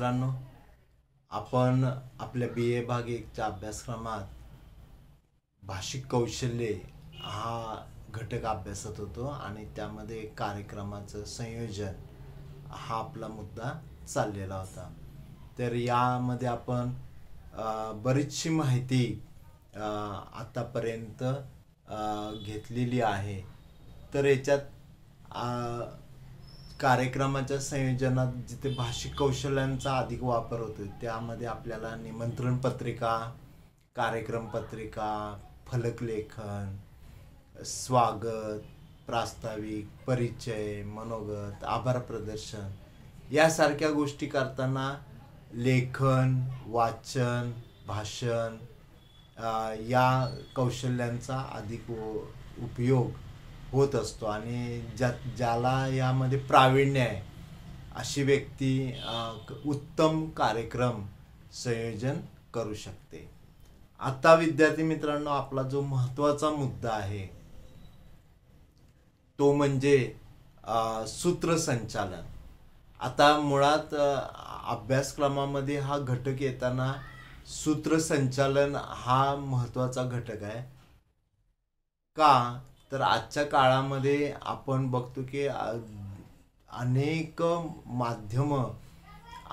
मित्रांनो आपण आपल्या बी ए भाग एकच्या अभ्यासक्रमात भाषिक कौशल्ये हा घटक अभ्यासात होतो आणि त्यामध्ये कार्यक्रमाचं संयोजन हा आपला मुद्दा चाललेला होता तर यामध्ये आपण बरीचशी माहिती आतापर्यंत घेतलेली आहे तर याच्यात कार्यक्रमाच्या संयोजनात जिथे भाषिक कौशल्यांचा अधिक वापर होतो त्यामध्ये आपल्याला निमंत्रण पत्रिका कार्यक्रम पत्रिका फलकलेखन स्वागत प्रास्ताविक परिचय मनोगत आभार प्रदर्शन यासारख्या गोष्टी करताना लेखन वाचन भाषण या कौशल्यांचा अधिक उपयोग होत असतो आणि ज्या ज्याला यामध्ये प्रावीण्य आहे अशी व्यक्ती उत्तम कार्यक्रम संयोजन करू शकते आता विद्यार्थी मित्रांनो आपला जो महत्त्वाचा मुद्दा आहे तो म्हणजे सूत्रसंचालन आता मुळात अभ्यासक्रमामध्ये हा घटक येताना सूत्रसंचालन हा महत्त्वाचा घटक आहे का तर आजच्या काळामध्ये आपण बघतो की अनेक माध्यमं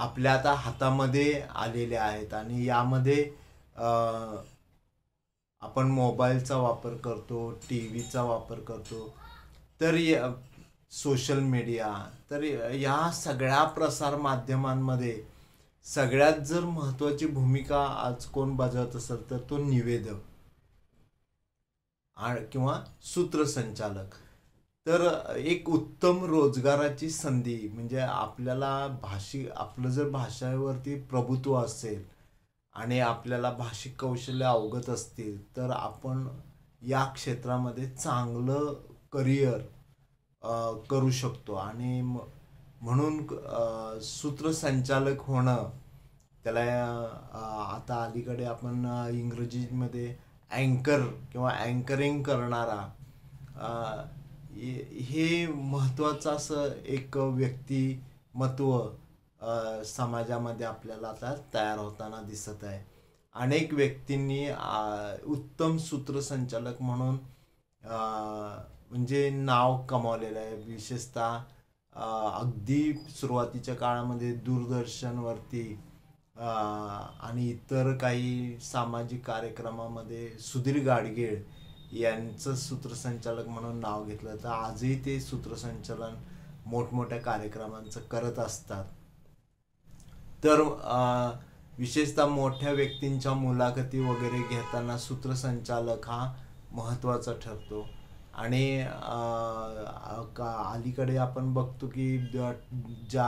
आपल्या आता हातामध्ये आलेले आहेत आणि यामध्ये आपण मोबाईलचा वापर करतो टी व्हीचा वापर करतो तर सोशल मीडिया तर या सगळ्या प्रसार माध्यमांमध्ये सगळ्यात जर महत्त्वाची भूमिका आज कोण बजावत असेल तर तो निवेदक किंवा सूत्रसंचालक तर एक उत्तम रोजगाराची संधी म्हणजे आपल्याला भाषिक आपलं जर भाषेवरती प्रभुत्व असेल आणि आपल्याला भाषिक कौशल्य अवगत असतील तर आपण या क्षेत्रामध्ये चांगलं करिअर करू शकतो आणि म्हणून सूत्रसंचालक होणं त्याला आता अलीकडे आपण इंग्रजीमध्ये अँकर किंवा अँकरिंग करणारा हे महत्त्वाचं असं एक व्यक्तिमत्व समाजामध्ये आपल्याला आता तयार होताना दिसत आहे अनेक व्यक्तींनी उत्तम सूत्रसंचालक म्हणून म्हणजे नाव कमावलेलं आहे विशेषतः अगदी सुरुवातीच्या काळामध्ये दूरदर्शनवरती आणि इतर काही सामाजिक कार्यक्रमामध्ये सुधीर गाडगेळ यांचं सूत्रसंचालक म्हणून नाव घेतलं तर आजही ते सूत्रसंचालन मोठमोठ्या कार्यक्रमांचं करत असतात तर विशेषतः मोठ्या व्यक्तींच्या मुलाखती वगैरे घेताना सूत्रसंचालक हा महत्त्वाचा ठरतो आणि अलीकडे आपण बघतो की ज्या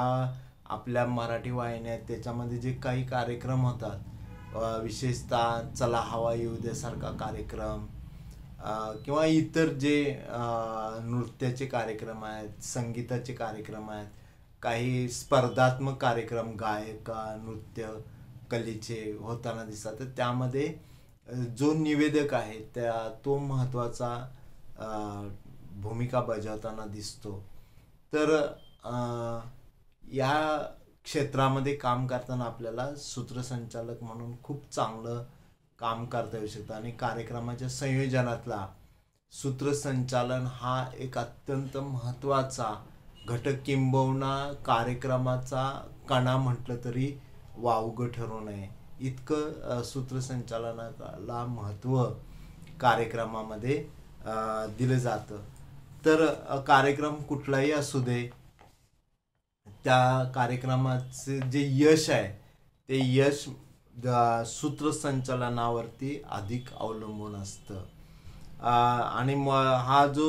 आपल्या मराठी वाहिन्यात त्याच्यामध्ये जे काही कार्यक्रम होतात विशेषतः चला हवा येऊ द्यासारखा कार्यक्रम किंवा इतर जे नृत्याचे कार्यक्रम आहेत संगीताचे कार्यक्रम आहेत काही स्पर्धात्मक कार्यक्रम गायका नृत्य कलेचे होताना दिसतात तर त्यामध्ये जो निवेदक आहे त्या तो महत्त्वाचा भूमिका बजावताना दिसतो तर या क्षेत्रामध्ये काम करताना आपल्याला सूत्रसंचालक म्हणून खूप चांगलं काम करता येऊ शकतं आणि कार्यक्रमाच्या संयोजनातला सूत्रसंचालन हा एक अत्यंत महत्त्वाचा घटक किंबवना कार्यक्रमाचा कणा म्हटलं तरी वावगं ठरू नये इतकं सूत्रसंचालनाला महत्त्व कार्यक्रमामध्ये दिलं जातं तर कार्यक्रम कुठलाही असू दे त्या कार्यक्रमाचे जे यश आहे ते यश सूत्रसंचालनावरती अधिक अवलंबून असतं आणि म हा जो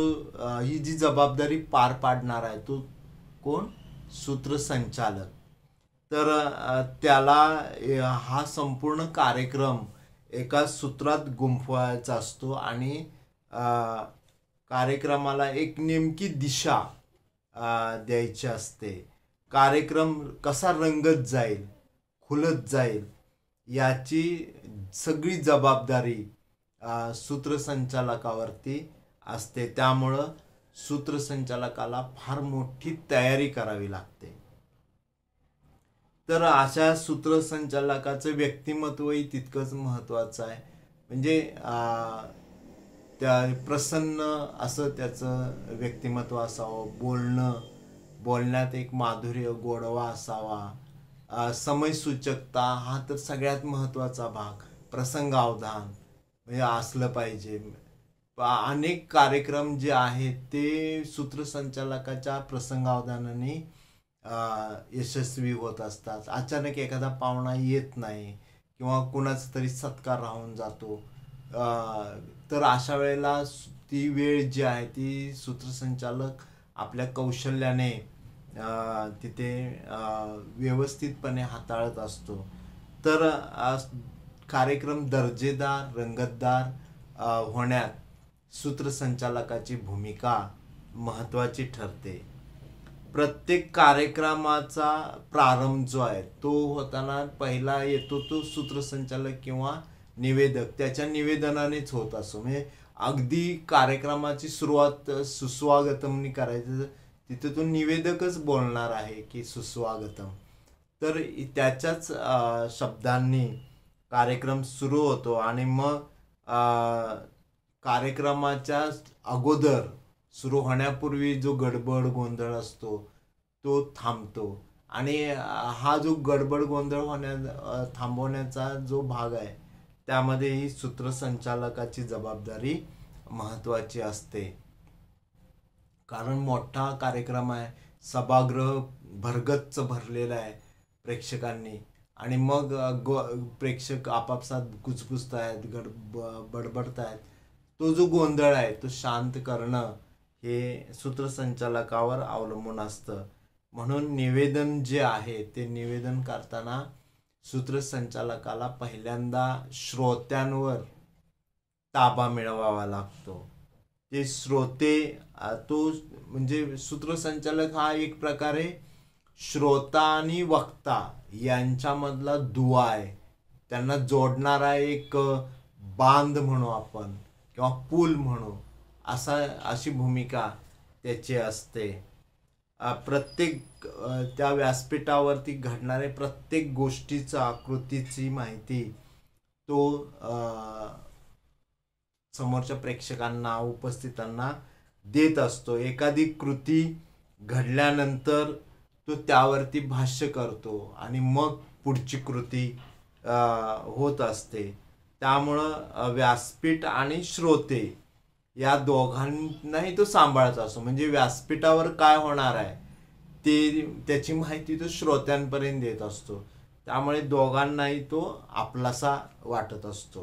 ही जी जबाबदारी पार पाडणार आहे तो कोण सूत्रसंचालक तर त्याला हा संपूर्ण कार्यक्रम एका सूत्रात गुंफवायचा असतो आणि कार्यक्रमाला एक नेमकी दिशा द्यायची असते कार्यक्रम कसा रंगत जाईल खुलत जाईल याची सगळी जबाबदारी सूत्रसंचालकावरती असते त्यामुळं सूत्रसंचालकाला फार मोठी तयारी करावी लागते तर अशा सूत्रसंचालकाचं व्यक्तिमत्वही तितकंच महत्त्वाचं आहे म्हणजे त्या प्रसन्न असं त्याचं व्यक्तिमत्व असावं बोलणं बोलण्यात एक माधुर्य गोडवा असावा समयसूचकता हा तर सगळ्यात महत्त्वाचा भाग प्रसंग अवधान म्हणजे असलं पाहिजे अनेक कार्यक्रम जे आहेत ते सूत्रसंचालकाच्या प्रसंगावधानाने यशस्वी होत असतात अचानक एखादा पाहुणा येत नाही किंवा कुणाचा तरी सत्कार राहून जातो तर अशा वेळेला ती वेळ जी आहे ती सूत्रसंचालक आपल्या कौशल्याने तिथे व्यवस्थितपणे हाताळत असतो तर कार्यक्रम दर्जेदार रंगतदार होण्यात सूत्रसंचालकाची भूमिका महत्त्वाची ठरते प्रत्येक कार्यक्रमाचा प्रारंभ जो आहे तो होताना पहिला येतो तो सूत्रसंचालक किंवा निवेदक त्याच्या निवेदनानेच होत असतो म्हणजे अगदी कार्यक्रमाची सुरुवात सुस्वागतमनी करायचं तिथे तो निवेदकच बोलणार आहे की सुस्वागतम तर त्याच्याच शब्दांनी कार्यक्रम सुरू होतो आणि मग कार्यक्रमाच्या अगोदर सुरू होण्यापूर्वी जो गडबड गोंधळ असतो तो थांबतो आणि हा जो गडबड गोंधळ होण्या थांबवण्याचा जो भाग आहे त्यामध्येही सूत्रसंचालकाची जबाबदारी महत्त्वाची असते कारण मोठा कार्यक्रम आहे सभागृह भरगच्च भरलेला आहे प्रेक्षकांनी आणि मग गो प्रेक्षक आपापसात कुचकुचत आहेत गड बडबडत आहेत तो जो गोंधळ आहे तो शांत करणं हे सूत्रसंचालकावर अवलंबून असतं म्हणून निवेदन जे आहे ते निवेदन करताना सूत्रसंचालकाला पहिल्यांदा श्रोत्यांवर ताबा मिळवावा लागतो ते श्रोते तो म्हणजे सूत्रसंचालक हा एक प्रकारे श्रोता आणि वक्ता यांच्यामधला दुवा आहे त्यांना जोडणारा एक बांध म्हणू आपण किंवा पूल म्हणू असा अशी भूमिका त्याची असते प्रत्येक त्या व्यासपीठावरती घडणारे प्रत्येक गोष्टीचा आकृतीची माहिती तो समोरच्या प्रेक्षकांना उपस्थितांना देत असतो एखादी कृती घडल्यानंतर तो त्यावरती भाष्य करतो आणि मग पुढची कृती होत असते त्यामुळं व्यासपीठ आणि श्रोते या दोघांनाही तो सांभाळायचा असतो म्हणजे व्यासपीठावर काय होणार आहे ते त्याची माहिती तो श्रोत्यांपर्यंत देत असतो त्यामुळे दोघांनाही तो आपलासा वाटत असतो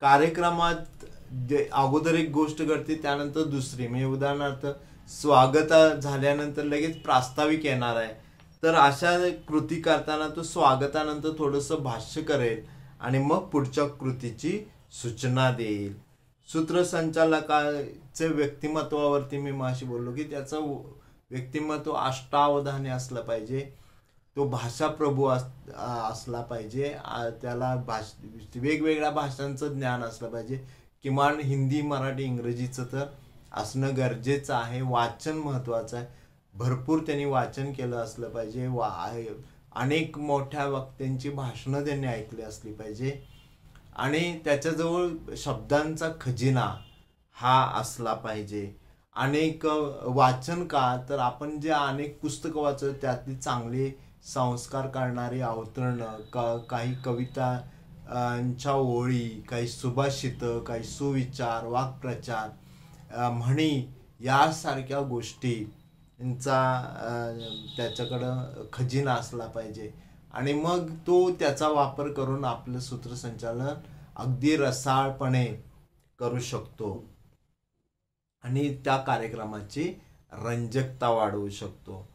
कार्यक्रमात जे अगोदर एक गोष्ट करते त्यानंतर दुसरी म्हणजे उदाहरणार्थ स्वागत झाल्यानंतर लगेच प्रास्ताविक येणार आहे तर अशा कृती करताना तो स्वागतानंतर थोडंसं भाष्य करेल आणि मग पुढच्या कृतीची सूचना देईल सूत्रसंचालकाचे व्यक्तिमत्वावरती मी माशी बोललो की त्याचं व्यक्तिमत्व अष्टावधाने असलं पाहिजे तो भाषा अस असला पाहिजे त्याला भाष वेगवेगळ्या भाषांचं ज्ञान असलं पाहिजे किमान हिंदी मराठी इंग्रजीचं तर असणं गरजेचं आहे वाचन महत्त्वाचं आहे भरपूर त्यांनी वाचन केलं असलं पाहिजे वा अनेक मोठ्या वक्त्यांची भाषणं त्यांनी ऐकली असली पाहिजे आणि त्याच्याजवळ शब्दांचा खजिना हा असला पाहिजे अनेक वाचन का तर आपण जे अनेक पुस्तकं वाचतो त्यातली चांगले संस्कार करणारी अवतरणं क काही कवितांच्या ओळी काही सुभाषितं काही सुविचार वाक्प्रचार म्हणी यासारख्या गोष्टींचा त्याच्याकडं खजिना असला पाहिजे आणि मग तो त्याचा वापर करून आपलं सूत्रसंचालन अगदी रसाळपणे करू शकतो आणि त्या कार्यक्रमाची रंजकता वाढवू शकतो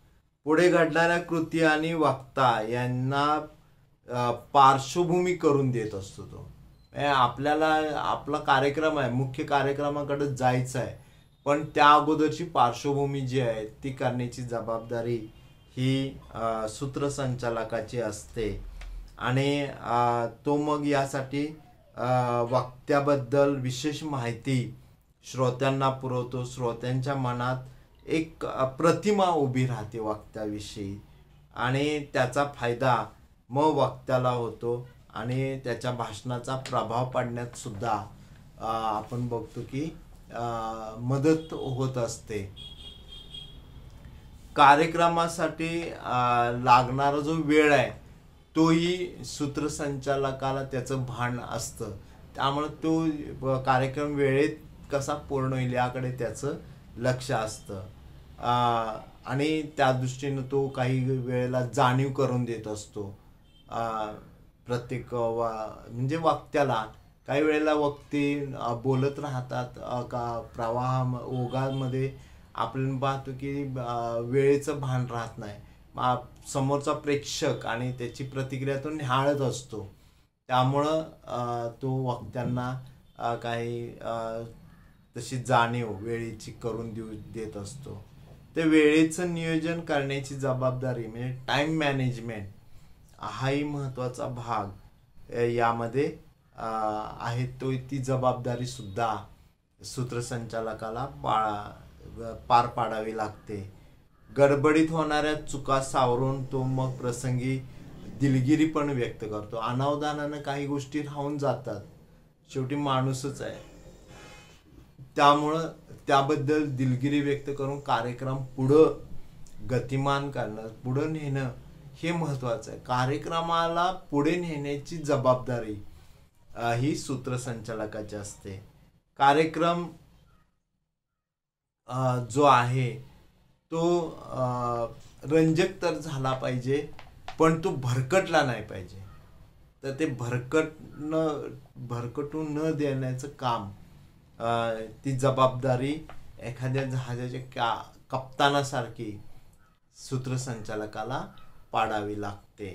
पुढे घडणाऱ्या कृती आणि वक्ता यांना पार्श्वभूमी करून देत असतो तो आपल्याला आपला कार्यक्रम आहे मुख्य कार्यक्रमाकडे जायचं आहे पण त्या अगोदरची पार्श्वभूमी जी आहे ती करण्याची जबाबदारी ही सूत्रसंचालकाची असते आणि तो मग यासाठी वक्त्याबद्दल विशेष माहिती श्रोत्यांना पुरवतो श्रोत्यांच्या मनात एक प्रतिमा उभी राहते वक्त्याविषयी आणि त्याचा फायदा मग वक्त्याला होतो आणि त्याच्या भाषणाचा प्रभाव पाडण्यात सुद्धा आपण बघतो की मदत होत असते कार्यक्रमासाठी लागणारा जो वेळ आहे तोही सूत्रसंचालकाला त्याचं भान असतं त्यामुळे तो कार्यक्रम वेळेत कसा पूर्ण होईल याकडे त्याचं लक्ष असतं आणि त्या दृष्टीनं तो काही वेळेला जाणीव करून देत असतो प्रत्येक वा म्हणजे वक्त्याला काही वेळेला वक्ते बोलत राहतात का प्रवाहा ओघामध्ये आपण पाहतो की वेळेचं भान राहत नाही समोरचा प्रेक्षक आणि त्याची प्रतिक्रिया तो निहाळत असतो त्यामुळं तो वक्त्यांना काही तशी जाणीव वेळेची करून देऊ देत असतो ते वेळेचं नियोजन करण्याची जबाबदारी म्हणजे टाईम मॅनेजमेंट हाही महत्त्वाचा भाग यामध्ये आहे तो ती जबाबदारीसुद्धा सूत्रसंचालकाला पाळा पार पाडावी लागते गडबडीत होणाऱ्या चुका सावरून तो मग प्रसंगी दिलगिरी पण व्यक्त करतो अनावधानानं काही गोष्टी राहून जातात शेवटी माणूसच आहे त्यामुळं त्याबद्दल दिलगिरी व्यक्त करून कार्यक्रम पुढं गतिमान करणं पुढं नेणं हे महत्त्वाचं आहे कार्यक्रमाला पुढे नेण्याची जबाबदारी ही सूत्रसंचालकाची असते कार्यक्रम जो आहे तो रंजक तर झाला पाहिजे पण तो भरकटला नाही पाहिजे तर ते भरकट न भरकटू न देण्याचं काम ती जबाबदारी एखाद्या जहाजाच्या का कप्तानासारखी सूत्रसंचालकाला पाडावी लागते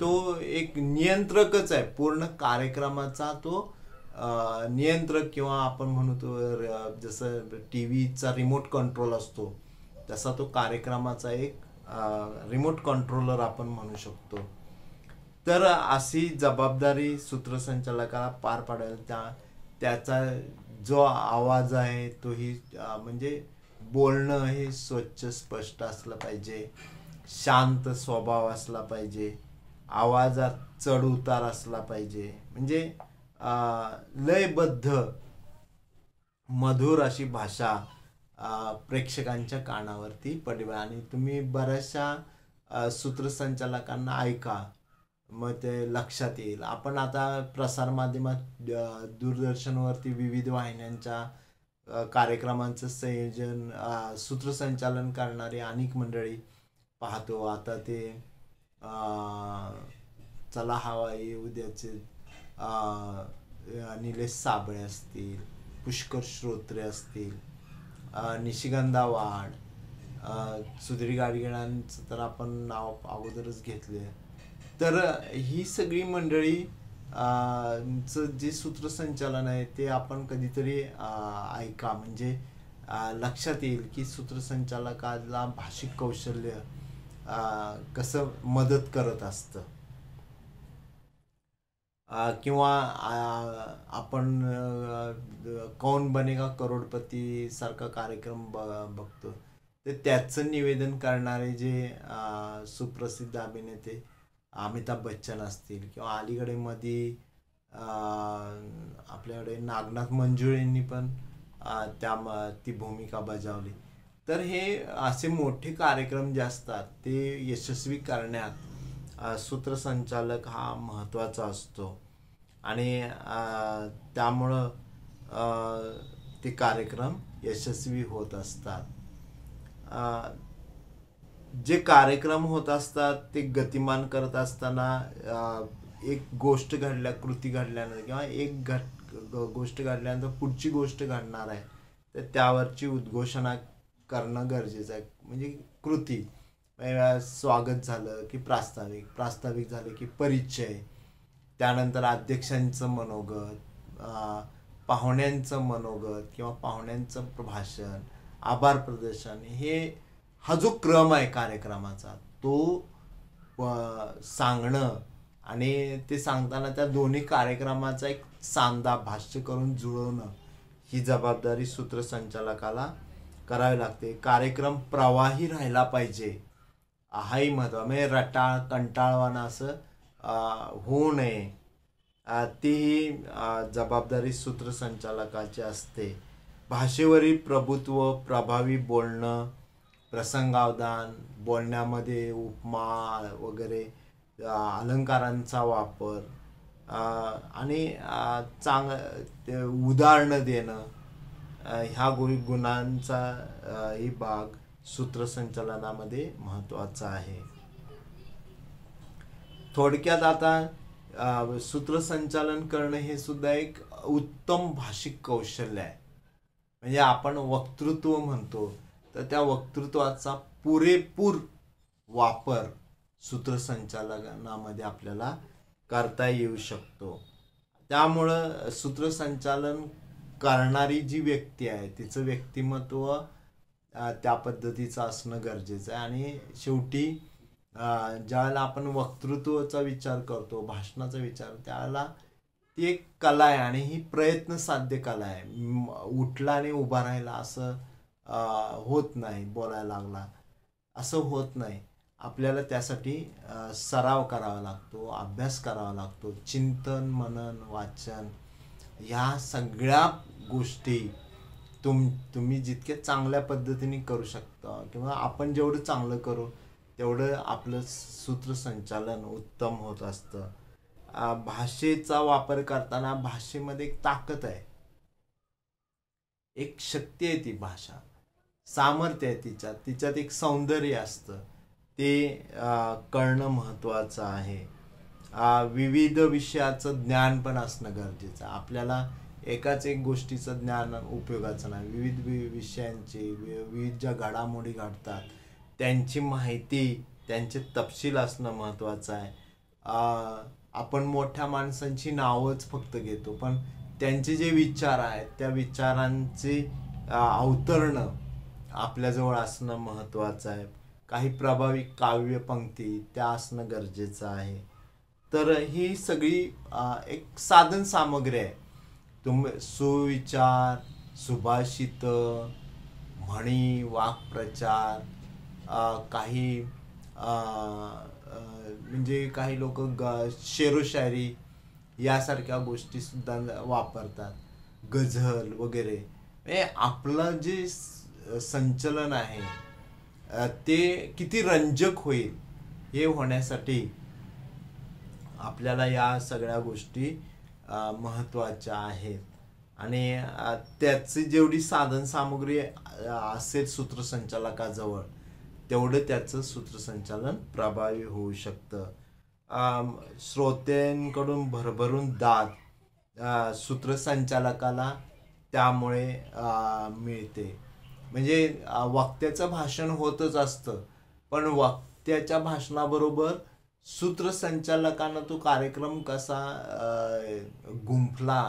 तो एक नियंत्रकच आहे पूर्ण कार्यक्रमाचा तो नियंत्रक किंवा आपण म्हणतो जसं टी व्हीचा रिमोट कंट्रोल असतो तसा तो कार्यक्रमाचा एक रिमोट कंट्रोलर आपण म्हणू शकतो तर अशी जबाबदारी सूत्रसंचालकाला पार पाडायला त्या त्याचा जो आवाज आहे तोही म्हणजे बोलणं हे स्वच्छ स्पष्ट असलं पाहिजे शांत स्वभाव असला पाहिजे आवाजात चढ उतार असला पाहिजे म्हणजे लयबद्ध मधुर अशी भाषा प्रेक्षकांच्या कानावरती पडवी आणि तुम्ही बऱ्याचशा सूत्रसंचालकांना ऐका मग ते लक्षात येईल आपण आता प्रसारमाध्यमात दूरदर्शनवरती विविध वाहिन्यांच्या कार्यक्रमांचं संयोजन सूत्रसंचालन करणारी अनेक मंडळी पाहतो आता ते चला हवा येऊ उद्याचे निलेश साबळे असतील पुष्कर श्रोत्रे असतील निशिगंधा वाड सुधीर गाडगेळांचं तर आपण नाव अगोदरच घेतले तर ही सगळी मंडळी जे सूत्रसंचालन आहे ते आपण कधीतरी ऐका म्हणजे लक्षात येईल की सूत्रसंचालकाला भाषिक कौशल्य कसं मदत करत असतं किंवा आपण कौन बनेगा करोडपती सारखा कार्यक्रम ब बघतो तर त्याचं निवेदन करणारे जे सुप्रसिद्ध अभिनेते अमिताभ बच्चन असतील किंवा अलीकडेमध्ये आपल्याकडे नागनाथ मंजुळेंनी पण त्या ती भूमिका बजावली तर हे असे मोठे कार्यक्रम जे असतात ते यशस्वी करण्यात सूत्रसंचालक हा महत्त्वाचा असतो आणि त्यामुळं ते कार्यक्रम यशस्वी होत असतात जे कार्यक्रम होत असतात ते गतिमान करत असताना एक गोष्ट घडल्या कृती घडल्यानंतर किंवा एक घट गोष्ट घडल्यानंतर पुढची गोष्ट घडणार आहे तर त्यावरची उद्घोषणा करणं गरजेचं आहे म्हणजे कृती स्वागत झालं की प्रास्ताविक प्रास्ताविक झालं की परिचय त्यानंतर अध्यक्षांचं मनोगत पाहुण्यांचं मनोगत किंवा पाहुण्यांचं भाषण आभार प्रदर्शन हे हा जो क्रम आहे कार्यक्रमाचा तो सांगणं आणि ते सांगताना त्या दोन्ही कार्यक्रमाचा एक सांदा भाष्य करून जुळवणं ही जबाबदारी सूत्रसंचालकाला करावी लागते कार्यक्रम प्रवाही राहिला पाहिजे हाही महत्त्व म्हणजे रटाळ कंटाळवाणं असं होऊ नये तीही जबाबदारी सूत्रसंचालकाची असते भाषेवरील प्रभुत्व प्रभावी बोलणं प्रसंगावधान बोलण्यामध्ये उपमा वगैरे अलंकारांचा वापर आणि चांग उदाहरणं देणं ह्या गु गुणांचा ही भाग सूत्रसंचालनामध्ये महत्त्वाचं आहे थोडक्यात आता सूत्रसंचालन करणं हे सुद्धा एक उत्तम भाषिक कौशल्य आहे म्हणजे आपण वक्तृत्व म्हणतो तर त्या वक्तृत्वाचा पुरेपूर वापर सूत्रसंचालनामध्ये आपल्याला करता येऊ शकतो त्यामुळं सूत्रसंचालन करणारी जी व्यक्ती आहे तिचं व्यक्तिमत्व त्या पद्धतीचं असणं गरजेचं आहे आणि शेवटी ज्यावेळेला आपण वक्तृत्वाचा विचार करतो भाषणाचा विचार त्यावेळेला ती एक कला आहे आणि ही प्रयत्न साध्य कला आहे उठला आणि उभा राहिला असं होत नाही बोलायला लागला असं होत नाही आपल्याला त्यासाठी सराव करावा लागतो अभ्यास करावा लागतो चिंतन मनन वाचन ह्या सगळ्या गोष्टी तुम तुम्ही जितके चांगल्या पद्धतीने करू शकता किंवा आपण जेवढं चांगलं करू तेवढं आपलं सूत्रसंचालन उत्तम होत असतं भाषेचा वापर करताना भाषेमध्ये एक ताकद आहे एक शक्ती आहे ती भाषा सामर्थ्य आहे तिच्यात तिच्यात एक सौंदर्य असतं ते कळणं महत्वाचं आहे विविध विषयाचं ज्ञान पण असणं गरजेचं आपल्याला एकाच एक गोष्टीचं ज्ञान उपयोगाचं नाही विविध विषयांची विविध ज्या घडामोडी घडतात त्यांची माहिती त्यांचे तपशील असणं महत्त्वाचं आहे आपण मोठ्या माणसांची नावच फक्त घेतो पण त्यांचे जे विचार आहेत त्या विचारांचे अवतरणं आपल्याजवळ असणं महत्त्वाचं आहे काही प्रभावी काव्य पंक्ती त्या असणं गरजेचं आहे तर ही सगळी एक साधन सामग्री आहे तुम सुविचार सुभाषित म्हणी वाक्प्रचार काही म्हणजे काही लोक ग शेरोशायरी यासारख्या गोष्टीसुद्धा वापरतात गझल वगैरे हे आपलं जे संचलन आहे ते किती रंजक होईल हे होण्यासाठी आपल्याला या सगळ्या गोष्टी महत्त्वाच्या आहेत आणि त्याची जेवढी साधनसामुग्री असेल सूत्रसंचालकाजवळ तेवढं त्याचं सूत्रसंचालन प्रभावी होऊ शकतं श्रोत्यांकडून भरभरून दाद सूत्रसंचालकाला त्यामुळे मिळते म्हणजे वक्त्याचं भाषण होतच असतं पण वक्त्याच्या भाषणाबरोबर सूत्रसंचालकांना तो कार्यक्रम कसा गुंफला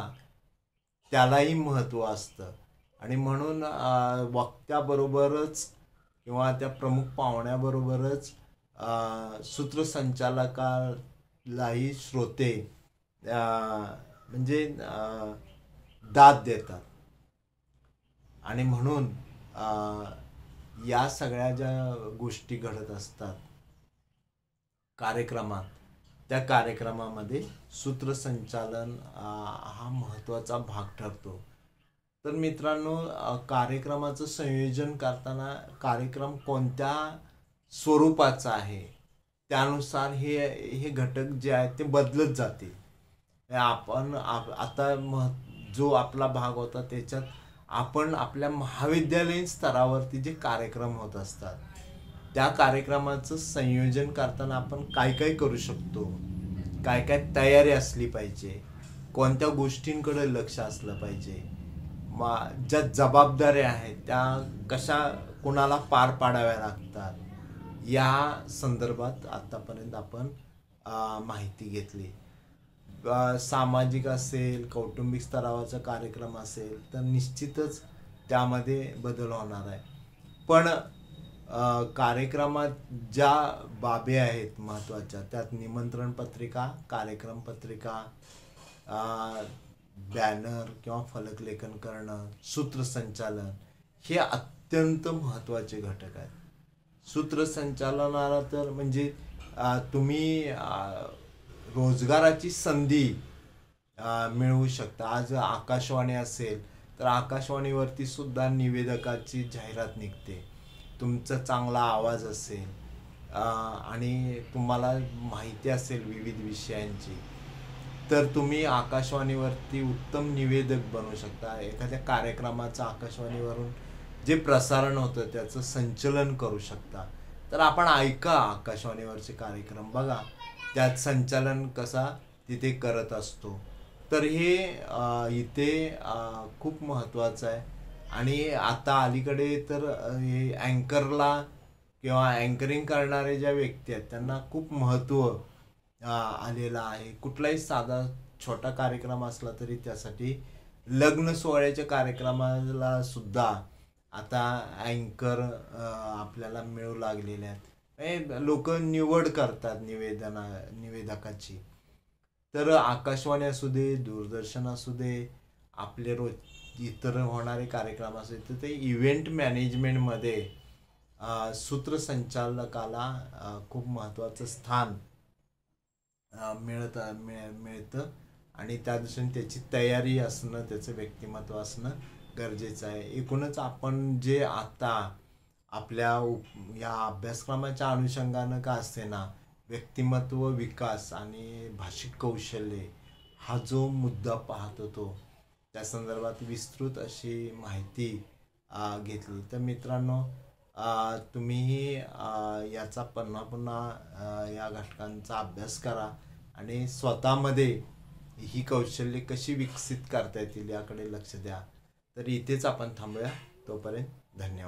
त्यालाही महत्त्व असतं आणि म्हणून वक्त्याबरोबरच किंवा त्या प्रमुख पाहुण्याबरोबरच सूत्रसंचालकालाही श्रोते म्हणजे दाद देतात आणि म्हणून या सगळ्या ज्या गोष्टी घडत असतात कार्यक्रमात त्या कार्यक्रमामध्ये सूत्रसंचालन हा महत्त्वाचा भाग ठरतो तर मित्रांनो कार्यक्रमाचं संयोजन करताना कार्यक्रम कोणत्या स्वरूपाचा आहे त्यानुसार हे हे घटक जे आहेत ते बदलत जातील आपण आप आता मह जो आपला भाग होता त्याच्यात आपण आपल्या महाविद्यालयीन स्तरावरती जे कार्यक्रम होत असतात त्या कार्यक्रमाचं संयोजन करताना आपण काय काय करू शकतो काय काय तयारी असली पाहिजे कोणत्या गोष्टींकडे लक्ष असलं पाहिजे मा ज्या जबाबदाऱ्या आहेत त्या कशा कोणाला पार पाडाव्या लागतात या संदर्भात आत्तापर्यंत आपण माहिती घेतली सामाजिक असेल कौटुंबिक स्तरावरचा कार्यक्रम असेल तर निश्चितच त्यामध्ये बदल होणार आहे पण कार्यक्रमात ज्या बाबी आहेत महत्त्वाच्या त्यात निमंत्रण पत्रिका कार्यक्रम पत्रिका बॅनर किंवा फलकलेखन करणं सूत्रसंचालन हे अत्यंत महत्त्वाचे घटक आहेत सूत्रसंचालनाला तर म्हणजे तुम्ही रोजगाराची संधी मिळवू शकता आज आकाशवाणी असेल तर आकाशवाणीवरती सुद्धा निवेदकाची जाहिरात निघते तुमचा चांगला आवाज असेल आणि तुम्हाला माहिती असेल विविध विषयांची तर तुम्ही आकाशवाणीवरती उत्तम निवेदक बनू शकता एखाद्या कार्यक्रमाचं आकाशवाणीवरून जे प्रसारण होतं त्याचं संचलन करू शकता तर आपण ऐका आकाशवाणीवरचे कार्यक्रम बघा त्यात संचालन कसा तिथे करत असतो तर हे इथे खूप महत्त्वाचं आहे आणि आता अलीकडे तर हे अँकरला किंवा अँकरिंग करणारे ज्या व्यक्ती आहेत त्यांना खूप महत्त्व आलेलं आहे कुठलाही साधा छोटा कार्यक्रम असला तरी त्यासाठी लग्न सोहळ्याच्या कार्यक्रमाला सुद्धा आता अँकर आपल्याला मिळू लागलेले आहेत लोक निवड करतात निवेदना निवेदकाची तर आकाशवाणी असू दे दूरदर्शन असू दे आपले रोज इतर होणारे कार्यक्रम असेल तर ते इव्हेंट मॅनेजमेंटमध्ये सूत्रसंचालकाला खूप महत्त्वाचं स्थान मिळत मिळ मिळतं आणि त्या दृष्टीने त्याची तयारी असणं त्याचं व्यक्तिमत्व असणं गरजेचं आहे एकूणच आपण जे आता आपल्या उप या अभ्यासक्रमाच्या अनुषंगानं का असते ना व्यक्तिमत्व विकास आणि भाषिक कौशल्ये हा जो मुद्दा पाहतो तो त्या संदर्भात विस्तृत अशी माहिती घेतली तर मित्रांनो तुम्हीही याचा पुन्हा पुन्हा या घटकांचा अभ्यास करा आणि स्वतःमध्ये ही कौशल्ये कशी विकसित करता येतील याकडे लक्ष द्या तर इथेच आपण थांबूया तोपर्यंत धन्यवाद